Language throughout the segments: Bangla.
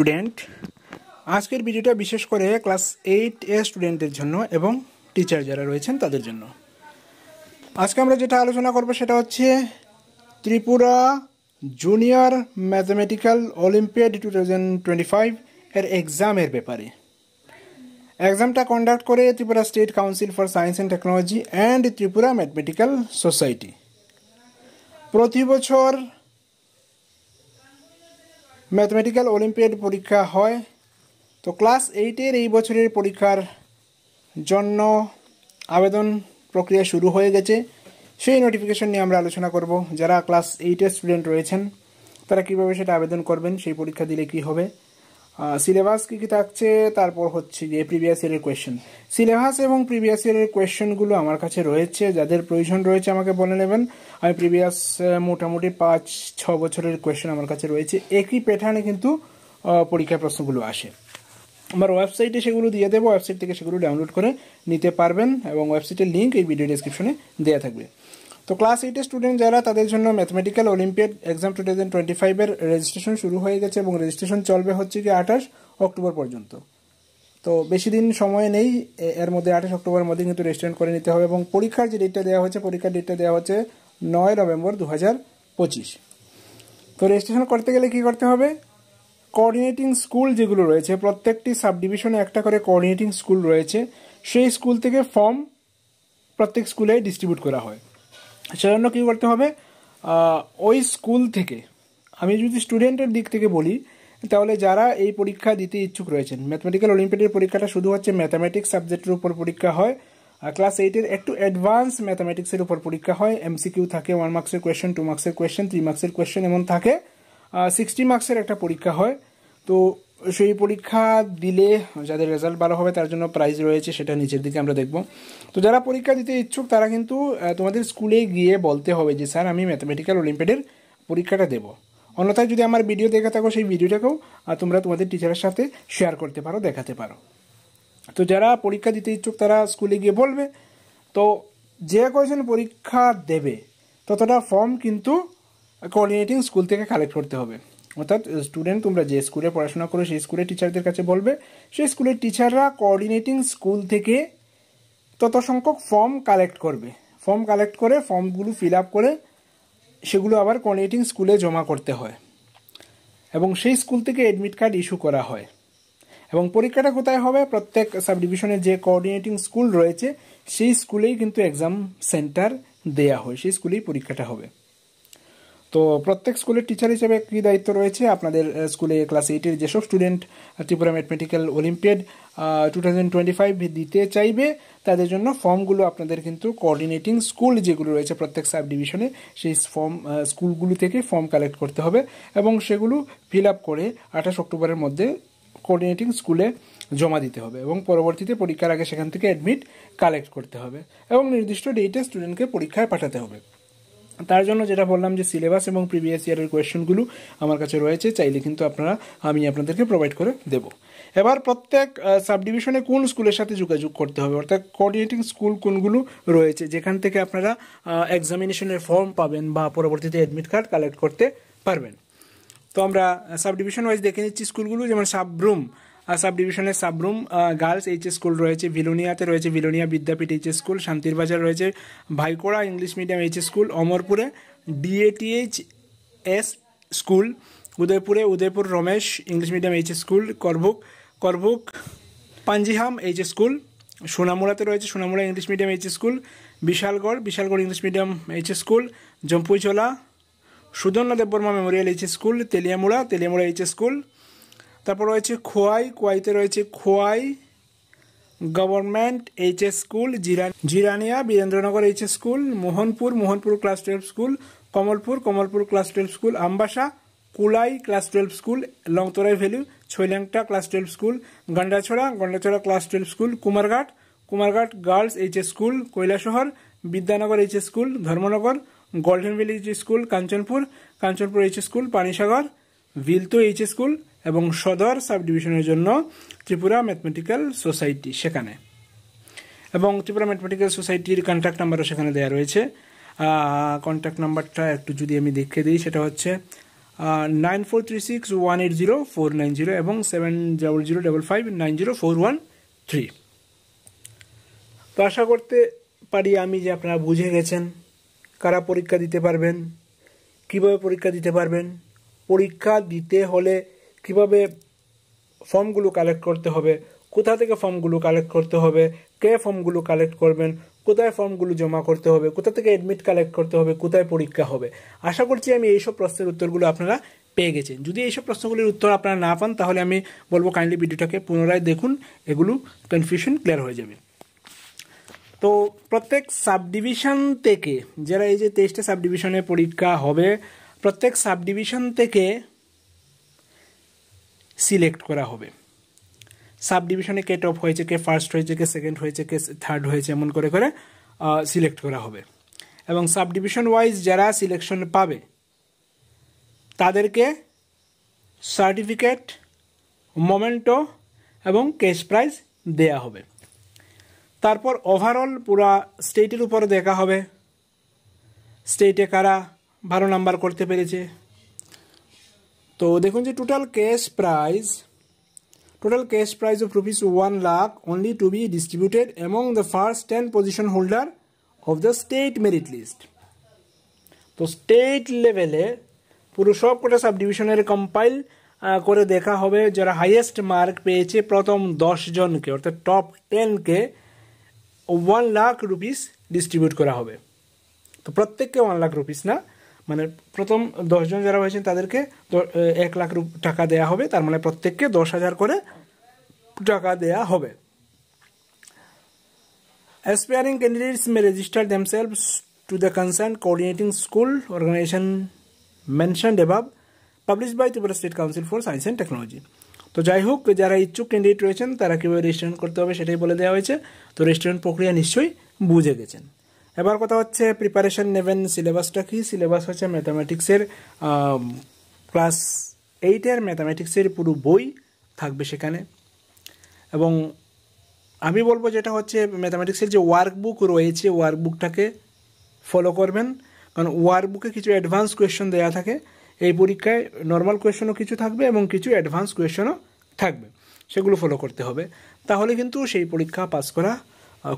স্টুডেন্ট আজকের ভিডিওটা বিশেষ করে ক্লাস এইট এ স্টুডেন্টের জন্য এবং টিচার যারা রয়েছেন তাদের জন্য আজকে আমরা যেটা আলোচনা করব সেটা হচ্ছে Tripura junior mathematical olympiad two thousand twenty five এর এক্সামের ব্যাপারে এক্সামটা কন্ডাক্ট করে Tripura state council for science and technology and Tripura mathematical society প্রতি বছর ম্যাথমেটিক্যাল অলিম্পিয়াড পরীক্ষা হয় তো ক্লাস এইটের এই বছরের পরীক্ষার জন্য আবেদন প্রক্রিয়া শুরু হয়ে গেছে সেই নোটিফিকেশন নিয়ে আমরা আলোচনা করব যারা ক্লাস এইটের স্টুডেন্ট রয়েছেন তারা কীভাবে সেটা আবেদন করবেন সেই পরীক্ষা দিলে কি হবে সিলেবাস কী কী থাকছে তারপর হচ্ছে গিয়ে প্রিভিয়াস ইয়ারের কোয়েশ্চেন সিলেবাস এবং প্রিভিয়াস ইয়ারের কোয়েশ্চেনগুলো আমার কাছে রয়েছে যাদের প্রয়োজন রয়েছে আমাকে বলে নেবেন আমি প্রিভিয়াস মোটামুটি পাঁচ ছ বছরের কোয়েশ্চেন আমার কাছে রয়েছে একই প্যাটার্নে কিন্তু পরীক্ষা প্রশ্নগুলো আসে আমার ওয়েবসাইটে সেগুলো দিয়ে দেবো ওয়েবসাইট থেকে সেগুলো ডাউনলোড করে নিতে পারবেন এবং ওয়েবসাইটের লিঙ্ক এই ভিডিও ডিসক্রিপশনে দেওয়া থাকবে তো ক্লাস এইটের স্টুডেন্ট যারা তাদের জন্য mathematical olympiad exam two thousand twenty ফাইভের রেজিস্ট্রেশন শুরু হয়ে গেছে এবং রেজিস্ট্রেশন চলবে হচ্ছে কি আঠাশ অক্টোবর পর্যন্ত তো বেশি দিন সময় নেই এর মধ্যে আঠাশ অক্টোবরের মধ্যে কিন্তু রেজিস্ট্রেশন করে নিতে হবে এবং পরীক্ষার যে ডেটটা দেওয়া হয়েছে পরীক্ষার ডেটটা দেওয়া হচ্ছে নয় নভেম্বর দু হাজার পঁচিশ তো রেজিস্ট্রেশন করতে গেলে কি করতে হবে কোঅর্ডিনেটিং স্কুল যেগুলো রয়েছে প্রত্যেকটি সাব ডিভিশনে একটা করে কোঅর্ডিনেটিং স্কুল রয়েছে সেই স্কুল থেকে ফর্ম প্রত্যেক স্কুলে ডিস্ট্রিবিউট করা হয় সেজন্য কী করতে হবে ওই স্কুল থেকে আমি যদি স্টুডেন্টের দিক থেকে বলি তাহলে যারা এই পরীক্ষা দিতে ইচ্ছুক রয়েছেন ম্যাথমেটিক্যাল অলিম্পিয়াডের পরীক্ষাটা শুধু হচ্ছে ম্যাথামেটিক্স সাবজেক্টের উপর পরীক্ষা হয় ক্লাস এইটের একটু অ্যাডভান্স ম্যাথামেটিক্সের উপর পরীক্ষা হয় এমসিকিউ থাকে ওয়ান মার্ক্সের কোয়েশ্চেন টু মার্ক্সের কোয়েশ্চেন থ্রি মার্ক্সের কোয়েশ্চেন এমন থাকে সিক্সটি মার্কসের একটা পরীক্ষা হয় তো সেই পরীক্ষা দিলে যাদের রেজাল্ট ভালো হবে তার জন্য প্রাইজ রয়েছে সেটা নিচের দিকে আমরা দেখব তো যারা পরীক্ষা দিতে ইচ্ছুক তারা কিন্তু তোমাদের স্কুলে গিয়ে বলতে হবে যে স্যার আমি ম্যাথামেটিক্যাল অলিম্পিয়াডের পরীক্ষাটা দেবো অন্যথায় যদি আমার ভিডিও দেখে থাকো সেই ভিডিওটাকেও তোমরা তোমাদের টিচারের সাথে শেয়ার করতে পারো দেখাতে পারো তো যারা পরীক্ষা দিতে ইচ্ছুক তারা স্কুলে গিয়ে বলবে তো যে কয়জন পরীক্ষা দেবে ততটা ফর্ম কিন্তু কোঅর্ডিনেটিং স্কুল থেকে কালেক্ট করতে হবে অর্থাৎ স্টুডেন্ট তোমরা যে স্কুলে পড়াশোনা করো সেই স্কুলের টিচারদের কাছে বলবে সেই স্কুলের টিচাররা কোঅর্ডিনেটিং স্কুল থেকে তত সংখ্যক ফর্ম কালেক্ট করবে ফর্ম কালেক্ট করে ফর্মগুলো ফিল আপ করে সেগুলো আবার কোঅর্ডিনেটিং স্কুলে জমা করতে হয় এবং সেই স্কুল থেকে অ্যাডমিট কার্ড ইস্যু করা হয় এবং পরীক্ষাটা কোথায় হবে প্রত্যেক সাব ডিভিশনে যে কোঅর্ডিনেটিং স্কুল রয়েছে সেই স্কুলেই কিন্তু এক্সাম সেন্টার দেয়া হয় সেই স্কুলেই পরীক্ষাটা হবে তো প্রত্যেক স্কুলের টিচার হিসেবে কী দায়িত্ব রয়েছে আপনাদের স্কুলে ক্লাস এইটের যেসব student Tripura mathematical olympiad two thousand twenty five দিতে চাইবে তাদের জন্য ফর্মগুলো আপনাদের কিন্তু কোঅর্ডিনেটিং স্কুল যেগুলো রয়েছে প্রত্যেক সাব ডিভিশনে সেই ফর্ম স্কুলগুলি থেকে ফর্ম কালেক্ট করতে হবে এবং সেগুলো ফিল আপ করে আঠাশ অক্টোবরের মধ্যে কোঅর্ডিনেটিং স্কুলে জমা দিতে হবে এবং পরবর্তীতে পরীক্ষার আগে সেখান থেকে অ্যাডমিট কালেক্ট করতে হবে এবং নির্দিষ্ট ডেটে স্টুডেন্টকে পরীক্ষায় পাঠাতে হবে তার জন্য যেটা বললাম যে সিলেবাস এবং প্রিভিয়াস ইয়ারের কোয়েশ্চেনগুলো আমার কাছে রয়েছে চাইলে কিন্তু আপনারা আমি আপনাদেরকে প্রোভাইড করে দেব এবার প্রত্যেক সাব ডিভিশনে কোন স্কুলের সাথে যোগাযোগ করতে হবে অর্থাৎ কোঅর্ডিনেটিং স্কুল কোনগুলো রয়েছে যেখান থেকে আপনারা এক্সামিনেশনের ফর্ম পাবেন বা পরবর্তীতে অ্যাডমিট কার্ড কালেক্ট করতে পারবেন তো আমরা সাব ডিভিশন ওয়াইজ দেখে নিচ্ছি স্কুলগুলো যেমন সাবরুম সাব ডিভিশনের সাবরুম গার্লস এইচ স্কুল রয়েছে ভিলোনিয়াতে রয়েছে ভিলোনিয়া বিদ্যাপীঠ এইচ স্কুল শান্তির বাজার রয়েছে ভাইকোড়া ইংলিশ মিডিয়াম এইচ স্কুল অমরপুরে ডিএটিএইচ এস স্কুল উদয়পুরে Udaipur Ramesh English medium H school Karbook Karbook Panjiham H school সোনামুড়াতে রয়েছে Sonamura English medium H school Bishalgarh Bishalgarh English medium H school Jampuijala Sudhanya Debbarma memorial H school Teliamura Teliamura H school তারপর রয়েছে খোয়াই খোয়াইতে রয়েছে Khowai government H S school জিরা Jirania Birendranagar H S school Mohanpur Mohanpur class twelve school Kamalpur Kamalpur class twelve school Ambassa Kulai class twelve school Longtharai valley Chhailengta class twelve school Gandacherra Gandacherra class twelve school Kumarghat Kumarghat girls H S school Kailashahar Vidyanagar H S school Dharmanagar golden valley H school Kanchanpur Kanchanpur H school Panisagar Vilthu H school এবং সদর সাব ডিভিশনের জন্য ত্রিপুরা ম্যাথমেটিক্যাল সোসাইটি সেখানে এবং ত্রিপুরা ম্যাথমেটিক্যাল সোসাইটির কন্ট্যাক্ট নাম্বারও সেখানে দেওয়া রয়েছে কন্ট্যাক্ট নাম্বারটা একটু যদি আমি দেখে দিই সেটা হচ্ছে nine four three six one eight zero four nine zero এবং seven double zero double five nine zero four one three তো আশা করতে পারি আমি যে আপনারা বুঝে গেছেন কারা পরীক্ষা দিতে পারবেন কিভাবে পরীক্ষা দিতে পারবেন পরীক্ষা দিতে হলে কিভাবে ফর্মগুলো কালেক্ট করতে হবে কোথা থেকে ফর্মগুলো কালেক্ট করতে হবে কে ফর্মগুলো কালেক্ট করবেন কোথায় ফর্মগুলো জমা করতে হবে কোথা থেকে অ্যাডমিট কালেক্ট করতে হবে কোথায় পরীক্ষা হবে আশা করছি আমি এইসব প্রশ্নের উত্তরগুলো আপনারা পেয়ে গেছেন যদি এইসব প্রশ্নগুলির উত্তর আপনারা না পান তাহলে আমি বলবো কাইন্ডলি ভিডিওটাকে পুনরায় দেখুন এগুলো কনফিউশন ক্লিয়ার হয়ে যাবে তো প্রত্যেক সাবডিভিশন থেকে যারা এই যে তেইশটা সাবডিভিশনে পরীক্ষা হবে প্রত্যেক সাবডিভিশন থেকে সিলেক্ট করা হবে সাবডিভিশনে ডিভিশনে কে টপ হয়েছে কে ফার্স্ট হয়েছে কে সেকেন্ড হয়েছে কে থার্ড হয়েছে এমন করে করে সিলেক্ট করা হবে এবং সাবডিভিশন ডিভিশন ওয়াইজ যারা সিলেকশন পাবে তাদেরকে সার্টিফিকেট মোমেন্টো এবং ক্যাশ প্রাইজ দেয়া হবে তারপর ওভারঅল পুরা স্টেটের উপরে দেখা হবে স্টেটে কারা ভালো নাম্বার করতে পেরেছে তো দেখুন যে total cash prize total cash prize of rupees one lakh only to be distributed among the first ten position holder of the state merit list তো স্টেট লেভেলে পুরো সবকটা সাব ডিভিশনের কম্পাইল করে দেখা হবে যারা হাইয়েস্ট মার্ক পেয়েছে প্রথম দশজনকে অর্থাৎ টপ টেনকে ওয়ান লাখ রুপিস ডিস্ট্রিবিউট করা হবে তো প্রত্যেককে ওয়ান লাখ রুপিস না মানে প্রথম দশজন যারা হয়েছেন তাদেরকে এক লাখ টাকা দেয়া হবে তার মানে প্রত্যেককে দশ হাজার করে টাকা দেয়া হবে aspiring candidates may register themselves to the concern coordinating school organisation mention above publish by Tripura state council for science and technology তো যাই হোক যারা ইচ্ছুক ক্যান্ডিডেট রয়েছেন তারা কীভাবে রেজিস্ট্রেশন করতে হবে সেটাই বলে দেওয়া হয়েছে তো রেজিস্ট্রেশন প্রক্রিয়া নিশ্চয়ই বুঝে গেছেন এবার কথা হচ্ছে প্রিপারেশন নেবেন সিলেবাসটা কী সিলেবাস হচ্ছে ম্যাথামেটিক্সের ক্লাস এইটের ম্যাথামেটিক্সের পুরো বই থাকবে সেখানে এবং আমি বলবো যেটা হচ্ছে ম্যাথামেটিক্সের যে ওয়ার্কবুক রয়েছে ওয়ার্কবুকটাকে ফলো করবেন কারণ ওয়ার্কবুকে কিছু অ্যাডভান্স কোয়েশ্চন দেওয়া থাকে এই পরীক্ষায় নর্মাল কোয়েশনও কিছু থাকবে এবং কিছু অ্যাডভান্স কোয়েশনও থাকবে সেগুলো ফলো করতে হবে তাহলে কিন্তু সেই পরীক্ষা পাস করা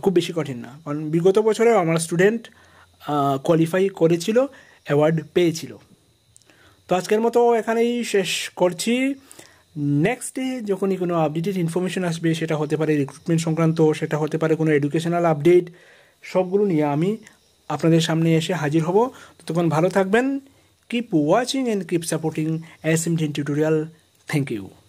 খুব বেশি কঠিন না কারণ বিগত বছরেও আমার স্টুডেন্ট কোয়ালিফাই করেছিল অ্যাওয়ার্ড পেয়েছিল তো আজকের মতো এখানেই শেষ করছি নেক্সট ডে যখনই কোনো আপডেটেড ইনফরমেশন আসবে সেটা হতে পারে রিক্রুটমেন্ট সংক্রান্ত সেটা হতে পারে কোনো এডুকেশনাল আপডেট সবগুলো নিয়ে আমি আপনাদের সামনে এসে হাজির হব ততক্ষণ ভালো থাকবেন Keep watching and keep supporting SMTN tutorial. Thank you.